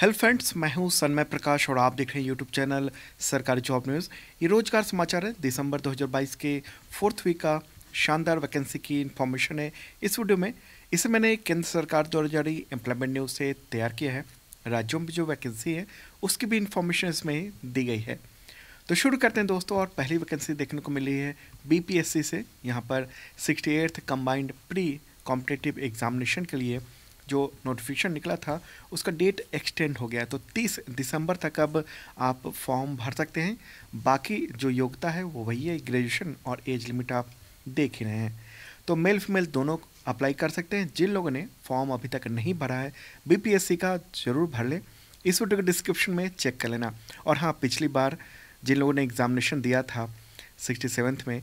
hello friends मैं हूं सन्मय प्रकाश और आप देख रहे हैं यूट्यूब चैनल सरकारी जॉब न्यूज़ ये रोजगार समाचार है दिसंबर 2022 के फोर्थ वीक का शानदार वैकेंसी की इन्फॉर्मेशन है इस वीडियो में इसे मैंने केंद्र सरकार द्वारा जारी एम्प्लॉयमेंट न्यूज़ से तैयार किया है राज्यों में जो वैकेंसी है उसकी भी इन्फॉर्मेशन इसमें दी गई है तो शुरू करते हैं दोस्तों और पहली वैकेंसी देखने को मिली है बी से यहाँ पर sixty eighth combined pre competitive examination के लिए जो नोटिफिकेशन निकला था उसका डेट एक्सटेंड हो गया तो 30 दिसंबर तक अब आप फॉर्म भर सकते हैं बाकी जो योग्यता है वो वही है ग्रेजुएशन और एज लिमिट आप देख ही रहे हैं तो मेल फीमेल दोनों अप्लाई कर सकते हैं जिन लोगों ने फॉर्म अभी तक नहीं भरा है बी का जरूर भर लें इस वीडियो के डिस्क्रिप्शन में चेक कर लेना और हाँ पिछली बार जिन लोगों ने एग्जामिनेशन दिया था सिक्सटी सेवन्थ में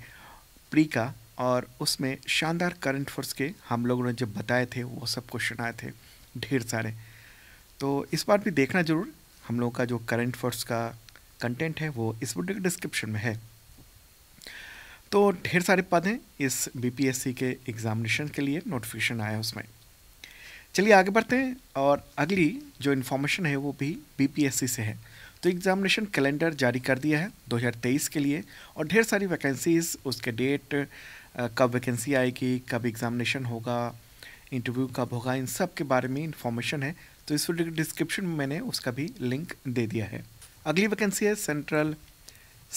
प्री का और उसमें शानदार करंट फोर्स के हम लोगों ने जब बताए थे वो सब क्वेश्चन आए थे ढेर सारे तो इस बार भी देखना ज़रूर हम लोगों का जो करंट फोर्स का कंटेंट है वो इस वीडियो के डिस्क्रिप्शन में है तो ढेर सारे पद हैं इस बीपीएससी के एग्ज़ामिनेशन के लिए नोटिफिकेशन आया उसमें चलिए आगे बढ़ते हैं और अगली जो इन्फॉर्मेशन है वो भी बीपीएससी से है तो एग्ज़ामिनेशन कैलेंडर जारी कर दिया है 2023 के लिए और ढेर सारी वैकेंसीज उसके डेट कब वैकेंसी आएगी कब एग्ज़ामिनेशन होगा इंटरव्यू कब होगा इन सब के बारे में इंफॉर्मेशन है तो इस वीडियो के डिस्क्रिप्शन में मैंने उसका भी लिंक दे दिया है अगली वैकेंसी है सेंट्रल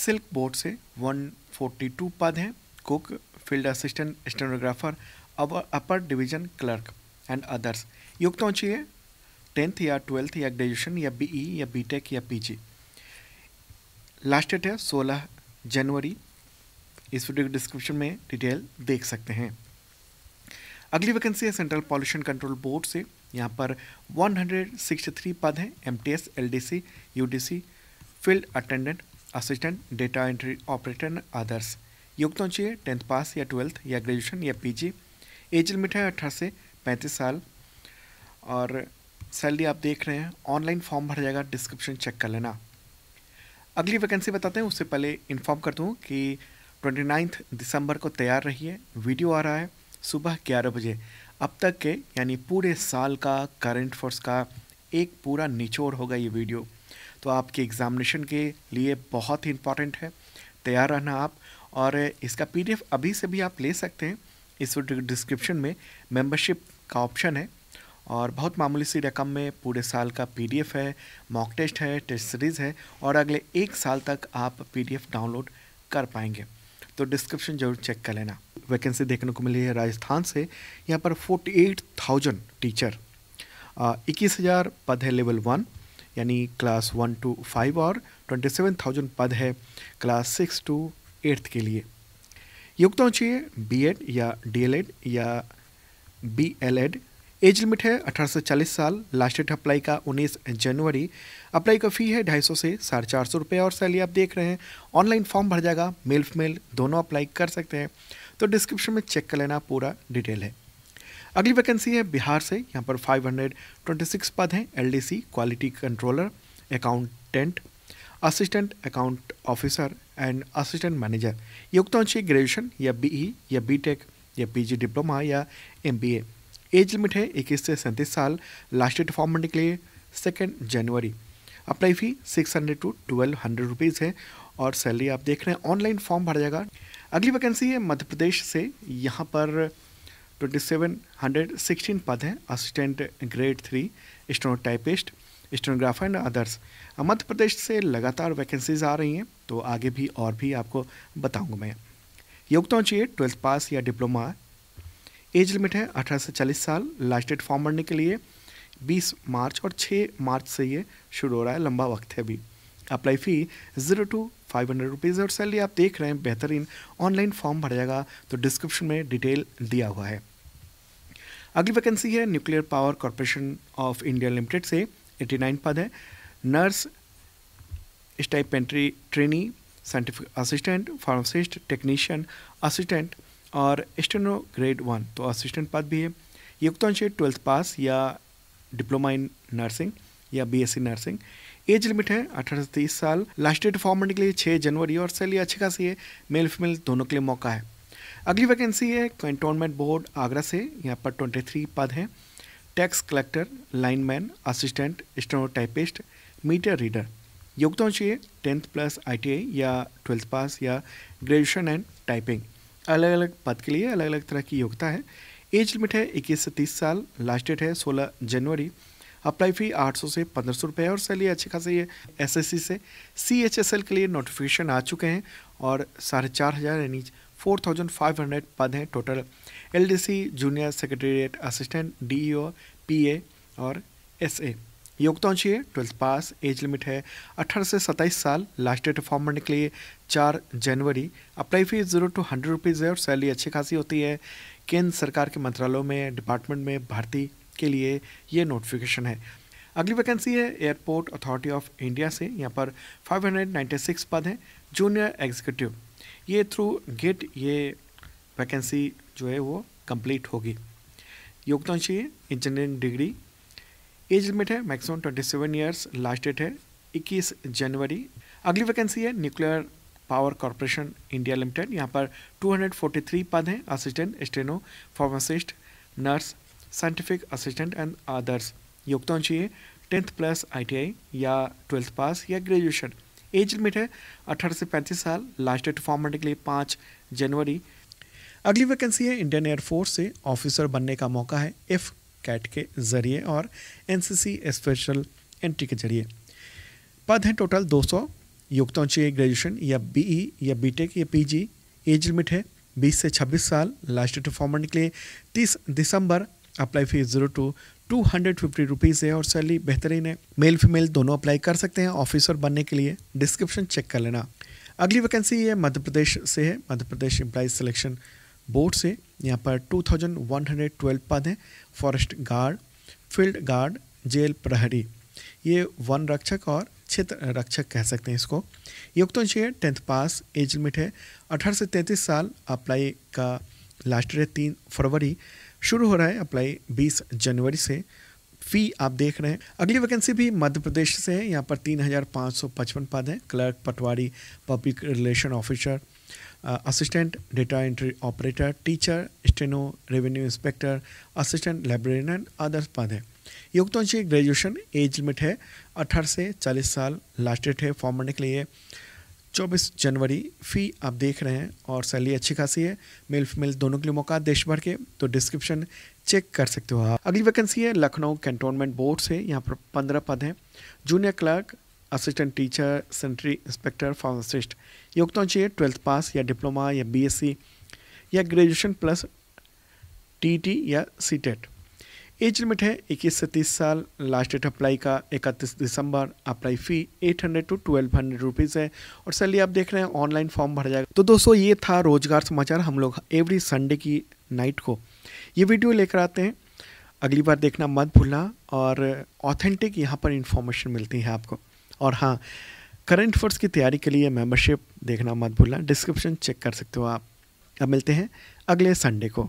सिल्क बोर्ड से 142 पद हैं cook field assistant stenographer upper division clerk and others युक्त होना चाहिए टेंथ या ट्वेल्थ या ग्रेजुएशन या बीई e या बीटेक या पीजी लास्ट डेट है 16 जनवरी इस वीडियो के डिस्क्रिप्शन में डिटेल देख सकते हैं अगली वैकेंसी है सेंट्रल पॉल्यूशन कंट्रोल बोर्ड से यहाँ पर 163 पद हैं M T S L field attendant assistant data entry operator others योग्यता चाहिए टेंथ पास या ट्वेल्थ या ग्रेजुएशन या पीजी एज लिमिट है अठारह से पैंतीस साल और सैलरी आप देख रहे हैं ऑनलाइन फॉर्म भर जाएगा डिस्क्रिप्शन चेक कर लेना अगली वैकेंसी बताते हैं उससे पहले इन्फॉर्म कर दूँ कि ट्वेंटी नाइन्थ दिसंबर को तैयार रहिए वीडियो आ रहा है सुबह ग्यारह बजे अब तक के यानी पूरे साल का करंट फोर्स का एक पूरा निचोड़ होगा ये वीडियो तो आपके एग्जामिनेशन के लिए बहुत ही इम्पॉर्टेंट है तैयार रहना आप और इसका पीडीएफ अभी से भी आप ले सकते हैं इस डिस्क्रिप्शन में मेंबरशिप का ऑप्शन है और बहुत मामूली सी रकम में पूरे साल का पीडीएफ है मॉक टेस्ट है टेस्ट सीरीज़ है और अगले एक साल तक आप पीडीएफ डाउनलोड कर पाएंगे तो डिस्क्रिप्शन जरूर चेक कर लेना वैकेंसी देखने को मिली है राजस्थान से यहाँ पर फोर्टी एट थाउजेंड टीचर इक्कीस हज़ार पद है लेवल वन यानी क्लास वन टू फाइव और ट्वेंटी सेवन थाउजेंड पद है क्लास सिक्स टू एट्थ के लिए योग्यता चाहिए एड या एड या एड एज लिमिट है अठारह से चालीस साल लास्ट डेट अप्लाई का उन्नीस जनवरी अप्लाई का फ़ी है ढाई सौ से साढ़े चार सौ रुपये और सैलरी आप देख रहे हैं ऑनलाइन फॉर्म भर जाएगा मेल फेल दोनों अप्लाई कर सकते हैं तो डिस्क्रिप्शन में चेक कर लेना पूरा डिटेल है अगली वैकेंसी है बिहार से यहाँ पर 526 पद हैं L quality controller accountant assistant account officer and assistant manager ये ग्रेजुएशन या बी या बी या पी डिप्लोमा या एम एज लिमिट है इक्कीस से सैंतीस साल लास्ट डेट फॉर्म भरने के लिए सेकेंड जनवरी apply fee six hundred to twelve hundred rupees है और सैलरी आप देख रहे हैं ऑनलाइन फॉर्म भरा जाएगा अगली वैकेंसी है मध्य प्रदेश से यहाँ पर ट्वेंटी सेवन हंड्रेड सिक्सटीन पद हैं assistant grade three stenotypist stenographer and others Madhya Pradesh से लगातार वैकेंसीज आ रही हैं तो आगे भी और भी आपको बताऊंगा मैं योग्यता चाहिए ट्वेल्थ पास या डिप्लोमा एज लिमिट है अठारह से चालीस साल लास्ट डेट फॉर्म भरने के लिए बीस मार्च और छः मार्च से ये शुरू हो रहा है लंबा वक्त है अभी apply fee zero to five hundred rupees और सैलरी आप देख रहे हैं बेहतरीन ऑनलाइन फॉर्म भर जाएगा तो डिस्क्रिप्शन में डिटेल दिया हुआ है अगली वैकेंसी है nuclear power corporation of India limited से 89 पद है nurse stipendiary trainee scientific assistant pharmacist technician assistant और स्टेनो ग्रेड वन तो असिस्टेंट पद भी है युक्तांश है ट्वेल्थ पास या डिप्लोमा इन नर्सिंग या बीएससी नर्सिंग एज लिमिट है अठारह से तीस साल लास्ट डेट फॉर्म के लिए छः जनवरी और सैलरी अच्छी खासी है मेल फीमेल दोनों के लिए मौका है अगली वैकेंसी है कंटोनमेंट बोर्ड आगरा से यहाँ पर ट्वेंटी थ्री पद हैं tax collector lineman assistant stenotypist meter reader योगदान चाहिए टेंथ प्लस आई या ट्वेल्थ पास या ग्रेजुएशन एंड टाइपिंग अलग अलग पद के लिए अलग अलग तरह की योग्यता है एज लिमिट है इक्कीस से तीस साल लास्ट डेट है सोलह जनवरी अप्लाई फ़ी 800 से पंद्रह सौ रुपये और सैलरी अच्छी खासी है एसएससी से सीएचएसएल के लिए नोटिफिकेशन आ चुके हैं और साढ़े चार हज़ार यानी फोर थाउजेंड फाइव हंड्रेड पद हैं total LDC junior secretariat assistant DEO PA और एसए योग्यता चाहिए ट्वेल्थ पास एज लिमिट है अठारह से सत्ताईस साल लास्ट डेट फॉर्म भरने के लिए चार जनवरी apply fees zero to hundred rupees है और सैलरी अच्छी खासी होती है केंद्र सरकार के मंत्रालयों में डिपार्टमेंट में भर्ती के लिए ये नोटिफिकेशन है अगली वैकेंसी है एयरपोर्ट अथॉरिटी ऑफ इंडिया से यहाँ पर 596 पद हैं जूनियर एग्जीक्यूटिव ये थ्रू गेट ये वैकेंसी जो है वो कंप्लीट होगी योगदान चाहिए इंजीनियरिंग डिग्री एज लिमिट है maximum twenty seven years last date है इक्कीस जनवरी अगली वैकेंसी है nuclear power corporation India limited यहाँ पर 243 पद हैं assistant steno pharmacist nurse scientific assistant and others योगदान चाहिए टेंथ प्लस आईटीआई या ट्वेल्थ पास या ग्रेजुएशन एज लिमिट है अठारह से पैंतीस साल लास्ट डेट फॉर्म भरने के लिए पाँच जनवरी अगली वैकेंसी है इंडियन एयरफोर्स से ऑफिसर बनने का मौका है इफ़ कैट के ज़रिए और एन स्पेशल एंट्री के जरिए पद हैं टोटल 200 युक्तों चाहिए ग्रेजुएशन या बीई e, या बीटेक या पीजी एज लिमिट है 20 से 26 साल लास्ट डेट फॉर्मेंट के लिए 30 दिसंबर apply fees zero to two hundred fifty rupees है और सैलरी बेहतरीन है मेल फीमेल दोनों अप्लाई कर सकते हैं ऑफिसर बनने के लिए डिस्क्रिप्शन चेक कर लेना अगली वैकेंसी ये मध्य प्रदेश से है Madhya Pradesh employees selection board से यहाँ पर 2112 पद हैं forest guard field guard jail प्रहरी ये वन रक्षक और क्षेत्र रक्षक कह सकते हैं इसको युक्तों चाहिए टेंथ पास एज लिमिट है अठारह से तैंतीस साल अप्लाई का लास्ट डेट तीन फरवरी शुरू हो रहा है अप्लाई बीस जनवरी से फी आप देख रहे हैं अगली वैकेंसी भी मध्य प्रदेश से है यहाँ पर तीन हज़ार पाँच सौ पचपन पद हैं क्लर्क पटवारी public relation officer assistant data entry operator teacher steno revenue inspector assistant librarian and others पद हैं से ग्रेजुएशन एज लिमिट है अठारह से चालीस साल लास्ट डेट है फॉर्म भरने के लिए चौबीस जनवरी फ़ी आप देख रहे हैं और सैलरी अच्छी खासी है मेल फीमेल दोनों के लिए मौका देश भर के तो डिस्क्रिप्शन चेक कर सकते हो आप अगली वैकेंसी है लखनऊ कैंटोनमेंट बोर्ड से यहाँ पर पंद्रह पद हैं junior clerk assistant teacher sanitary inspector pharmacist ये होना चाहिए ट्वेल्थ पास या डिप्लोमा या बीएससी या ग्रेजुएशन प्लस टीटी या सीटेट एज लिमिट है 21 से 30 साल लास्ट डेट अप्लाई का 31 दिसंबर apply fee 800 to 1200 hundred rupees है और सैलरी आप देख रहे हैं ऑनलाइन फॉर्म भर जाएगा तो दोस्तों ये था रोजगार समाचार हम लोग एवरी संडे की नाइट को ये वीडियो लेकर आते हैं अगली बार देखना मत भूलना और ऑथेंटिक यहाँ पर इंफॉर्मेशन मिलती है आपको और हाँ करंट फोर्स की तैयारी के लिए मेंबरशिप देखना मत भूलना डिस्क्रिप्शन चेक कर सकते हो आप अब मिलते हैं अगले संडे को